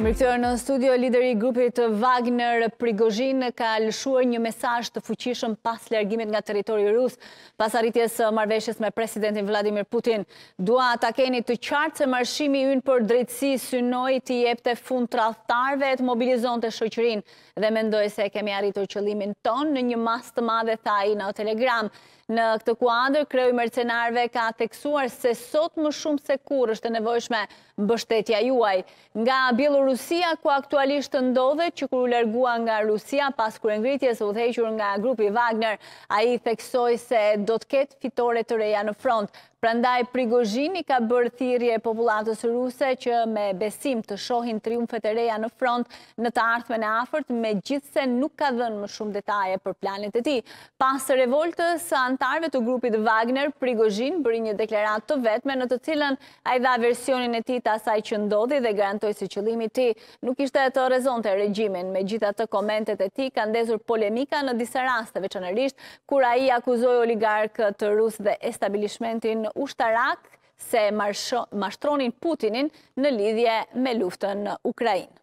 Më në studio, lideri grupit Wagner Prigozhin ka lëshuar një mesaj të fuqishëm pas lërgimit nga teritori rusë, pas arritjes marveshjes me presidentin Vladimir Putin. Dua ta keni të qartë se marshimi ynë për drejtësi synoj të jepte fund të rathtarve të mobilizon të shoqërin dhe mendoj se kemi arritur qëlimin ton në një mas të madhe thaj në telegram. Në këtë kuadrë, kreuj mercenarve ka teksuar se sot më shumë se kur është të nevojshme bështetja juaj. Nga Bielorus Rusia ku aktualisht të ndodhe që u lërgua nga Rusia pas kërë ngritjes u dhequr nga grupi Wagner, a i theksoj se do të ketë fitore të reja në front. Prandaj, Prigozhini ka bërë thirje populatës ruse që me besim të shohin triumfet e reja në front në të artme në afert, me gjithse nuk ka dhenë më shumë detaje për planet e ti. Pas revoltës antarve të grupit Wagner, Prigozhin bëri një deklerat të vetme në të cilën a i dha versionin e ti të asaj që ndodhi dhe garantoj se qëllimi ti nuk ishte të rezon të regjimin me gjitha të komentet e ti, ka ndezur polemika në disa rast që veçanërisht, kura i akuzoj oligarkë të rus dhe establishmentin ushtarak se mashtronin Putinin në lidhje me luftën në Ukrajin.